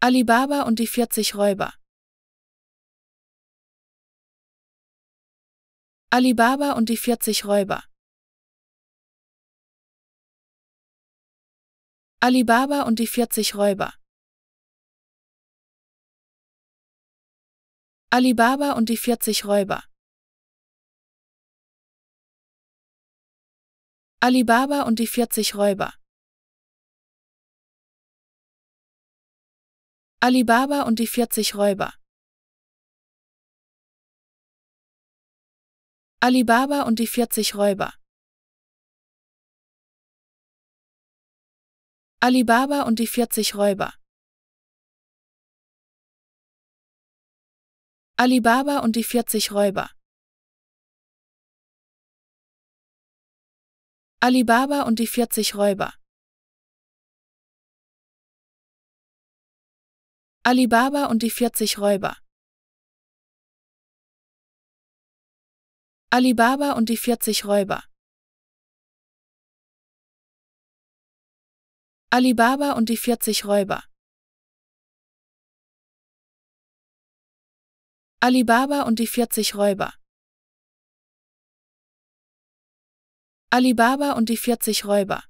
Alibaba und die 40 Räuber. Alibaba und die 40 Räuber. Alibaba und die 40 Räuber. Alibaba und die 40 Räuber. Alibaba und die 40 Räuber. Alibaba und die 40 Räuber. Alibaba und die 40 Räuber. Alibaba und die 40 Räuber. Alibaba und die 40 Räuber. Alibaba und die 40 Räuber. Alibaba und die 40 Räuber Alibaba und die 40 Räuber Alibaba und die 40 Räuber Alibaba und die 40 Räuber Alibaba und die 40 Räuber